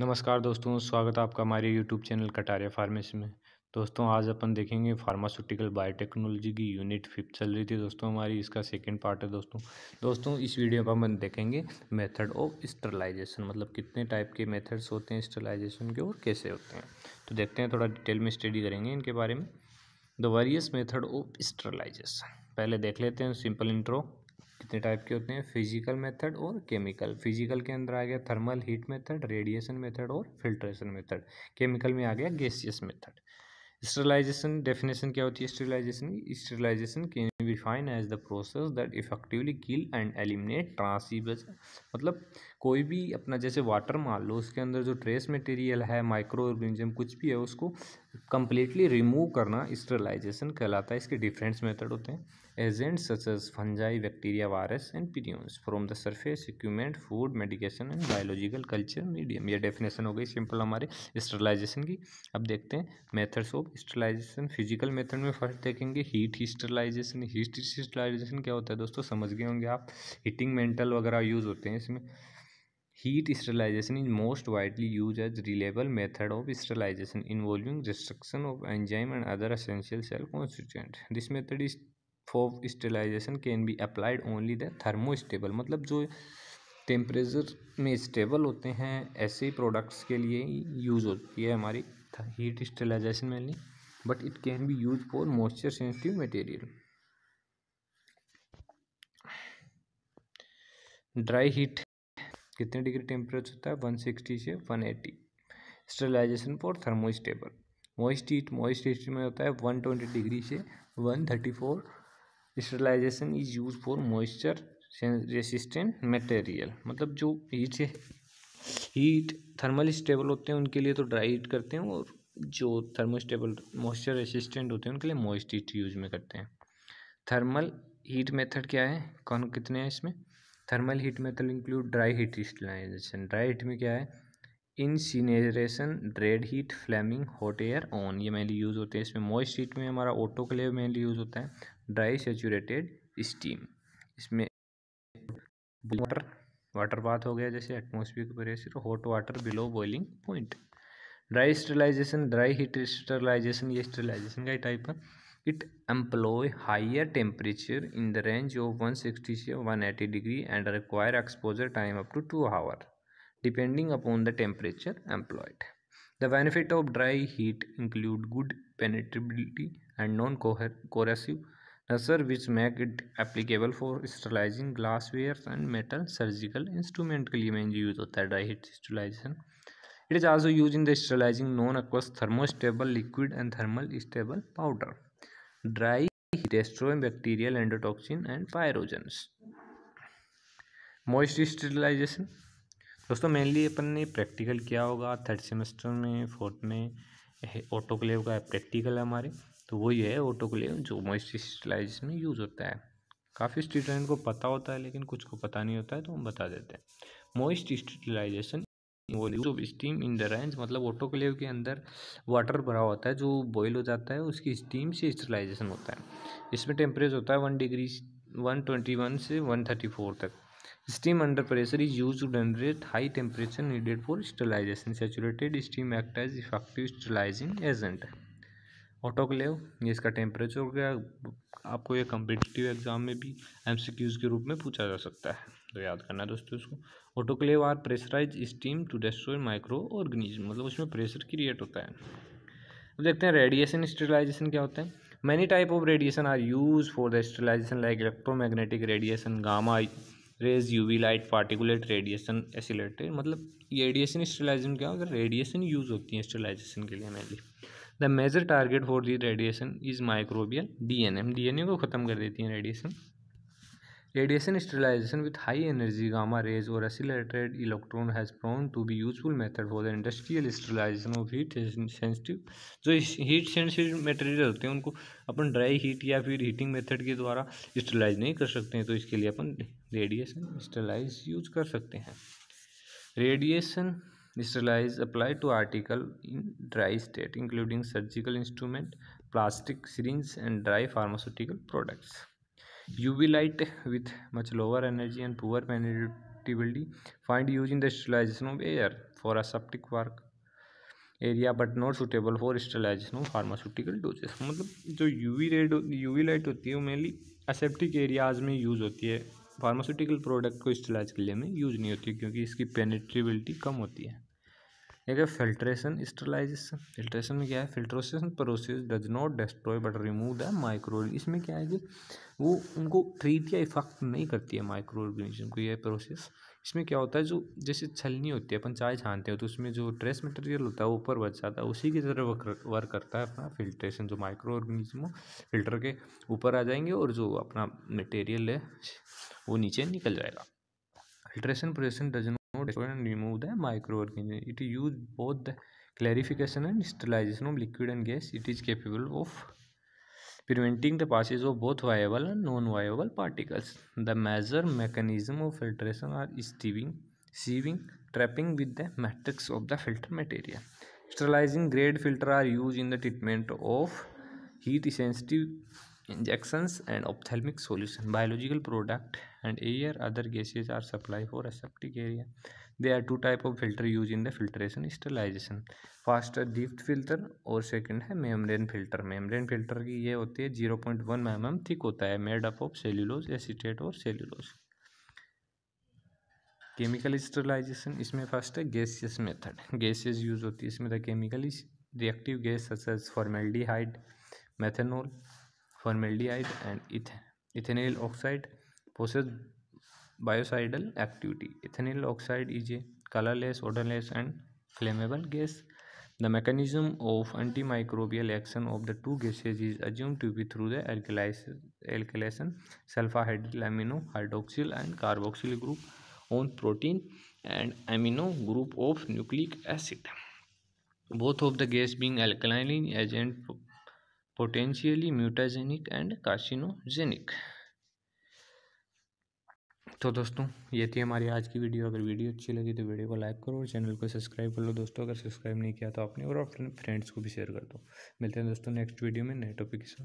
नमस्कार दोस्तों स्वागत है आपका हमारे यूट्यूब चैनल कटारिया फार्मेसी में दोस्तों आज अपन देखेंगे फार्मास्यूटिकल बायोटेक्नोलॉजी की यूनिट फिफ्थ चल रही थी दोस्तों हमारी इसका सेकंड पार्ट है दोस्तों दोस्तों इस वीडियो में अपन देखेंगे मेथड ऑफ स्टरलाइजेशन मतलब कितने टाइप के मेथड्स होते हैं स्टरलाइजेशन के और कैसे होते हैं तो देखते हैं थोड़ा डिटेल में स्टडी करेंगे इनके बारे में the various method of sterilization पहले देख लेते हैं सिंपल इंट्रो कितने टाइप के होते हैं फिजिकल मेथड और केमिकल फिजिकल के अंदर आ गया thermal heat method radiation method और फिल्ट्रेशन मेथड केमिकल में आ गया गैसियस मेथड स्टरलाइजेशन डेफिनेशन क्या होती है स्टरलाइजेशन की sterilization can be define as the process that effectively kill and eliminate transmissible मतलब कोई भी अपना जैसे वाटर मान लो उसके अंदर जो ट्रेस मटेरियल है माइक्रो ऑर्गेनिज्म कुछ भी है उसको कंप्लीटली रिमूव करना स्टरलाइजेशन कहलाता है इसके डिफरेंट मेथड होते हैं agent such as fungi bacteria virus and prions from the surface equipment food medication and biological culture medium ये डेफिनेशन हो गई सिंपल हमारे स्टरलाइजेशन की अब देखते हैं methods of sterilization physical method में फर्स्ट देखेंगे हीट स्टरलाइजेशन हीट स्टरलाइजेशन क्या होता है दोस्तों समझ गए होंगे आप हीटिंग मेंटल वगैरह यूज़ होते हैं इसमें heat sterilization is most widely use as reliable method of sterilization involving destruction of enzyme and other essential cell constituent this method is for sterilization can be applied only the thermostable मतलब जो temperature में stable होते हैं ऐसे ही products के लिए ही use होती है हमारी heat sterilization mainly but it can be use for moisture sensitive material dry heat कितने डिग्री टेम्परेचर होता है वन सिक्सटी से one eighty sterilization for thermostable moist heat moist heat में होता है वन ट्वेंटी डिग्री से one thirty four sterilization is use for moisture resistant material मतलब जो हीट से हीट थर्मल स्टेबल होते हैं उनके लिए तो ड्राई हीट करते हैं और जो थर्मोस्टेबल मॉइस्चर रेसिस्टेंट होते हैं उनके लिए मॉइस्ट हीट यूज में करते हैं थर्मल हीट मेथड क्या है कौन कितने हैं इसमें thermal heat method include dry heat sterilization dry heat में क्या है incineration red heat flaming hot air oven ये मेनली यूज़ होते हैं इसमें मॉइस्ट हीट में हमारा ऑटो क्लेव मेनली यूज़ होता है ड्राई सेचूरेटेड स्टीम इसमें वाटर वाटर बात हो गया जैसे atmosphere pressure hot water below boiling point dry sterilization dry heat sterilization ये स्टरलाइजेशन का ही टाइप है it employ higher temperature in the range of 160 to 180 degree and require exposure time up to 2 hour depending upon the temperature employed the benefit of dry heat include good penetrability and non corrosive nature which make it applicable for sterilizing glassware and metal surgical instrument के use होता dry heat sterilization it is also used in the sterilizing non aqueous thermostable liquid and thermal stable powder dry restroom bacterial endotoxin and pyrogens moist sterilization दोस्तों mainly अपन ने practical किया होगा third semester में fourth में autoclave का practical है हमारे तो वही है ऑटोक्लेव जो मॉइस्ट स्टेरिलाइजेशन में यूज़ होता है काफ़ी स्टूडेंट को पता होता है लेकिन कुछ को पता नहीं होता है तो हम बता देते हैं moist sterilization volume of steam in the range मतलब ऑटोक्लेव के अंदर वाटर भरा होता है जो बॉयल हो जाता है उसकी स्टीम से स्टरलाइजेशन होता है इसमें टेम्परेचर होता है one degree one twenty one से वन थर्टी फोर तक steam under pressure is use to generate high temperature needed for sterilization saturated steam act as effective sterilizing agent autoclave ये इसका टेम्परेचर हो गया आपको ये कम्पिटिटिव एग्जाम में भी एम सी क्यूज़ के रूप में पूछा जा सकता है तो याद करना है दोस्तों इसको autoclave are pressurize steam to destroy micro organism मतलब उसमें प्रेशर क्रिएट होता है अब देखते हैं रेडिएशन स्टेलाइजेशन क्या होता है many type of radiation are use for the sterilization like electromagnetic radiation gamma rays U light particulate radiation accelerated मतलब रेडिएशन स्टेलाइजेशन क्या होता है रेडिएशन यूज़ होती है स्टेलाइजेशन के लिए mainly the major target for the radiation is microbial DNA DNA को ख़त्म कर देती है radiation radiation sterilization with high energy gamma rays और accelerated electron has proven to be useful method for the industrial sterilization of heat sensitive जो heat sensitive material होते हैं उनको अपन ड्राई हीट या फिर हीटिंग मेथड के द्वारा स्टेलाइज नहीं कर सकते हैं तो इसके लिए अपन रेडिएशन स्टेलाइज यूज कर सकते हैं radiation sterilize apply to article in dry state including surgical instrument plastic syringe and dry pharmaceutical products U V light with much lower energy and poor penetrability find use in the of air for aseptic work area but not suitable for sterilization of pharmaceutical doses मतलब जो U V red U V light होती है वो mainly aseptic areas में use होती है pharmaceutical product को sterilise के लिए में यूज नहीं होती क्योंकि इसकी पेनिट्रिबिलिटी कम होती है एक है फिल्ट्रेशन स्टरलाइजेशन फिल्ट्रेशन में क्या है filtration process does not destroy but remove the micro इसमें क्या है कि वो उनको ट्रीट या इफेक्ट नहीं करती है माइक्रो ऑर्गेनिज्म को यह प्रोसेस इसमें क्या होता है जो जैसे छलनी होती है अपन चाय छानते हैं तो उसमें जो ट्रेस मटेरियल होता है वो ऊपर बच जाता है उसी की तरह वर्क करता है अपना फिल्ट्रेशन जो माइक्रो ऑर्गेनिज्म हो फिल्टर के ऊपर आ जाएंगे और जो अपना मटेरियल है वो नीचे निकल जाएगा filtration process does node explorer and remove the microorganism. It use both the clarification and sterilization of liquid and gas. It is capable of preventing the passage of both viable and non-viable particles. The major mechanism of filtration are sieving, sieving, trapping with the matrix of the filter material. Sterilizing grade filter are used in the treatment of heat sensitive injections and ophthalmic solution biological product and air other gases are supplied for aseptic area there are two type of filter used in the filtration sterilization fast deep filter और second है membrane filter membrane filter की ये होती है zero point one M M thick होता है made up of cellulose acetate और cellulose chemical sterilization इसमें फर्स्ट है गैसियस मेथड गैसेस यूज होती है इसमें the chemically reactive gas such as formaldehyde methanol formaldehyde and इथेनिल oxide process बायोसाइडल activity इथेनिल oxide is a colourless odourless and flammable gas the mechanism of anti microbial action of the two gases is assume to be through the alkylation sulphydryl amino hydroxyl and carboxyl group on protein and amino group of nucleic acid both of the gas being alkaline agent potentially mutagenic and carcinogenic तो दोस्तों ये थी हमारी आज की video अगर video अच्छी लगी तो वीडियो को लाइक करो और चैनल को सब्सक्राइब कर लो दोस्तों अगर सब्सक्राइब नहीं किया तो आपने और अपने फ्रेंड्स को भी शेयर कर दो मिलते हैं दोस्तों नेक्स्ट वीडियो में नए टॉपिक के साथ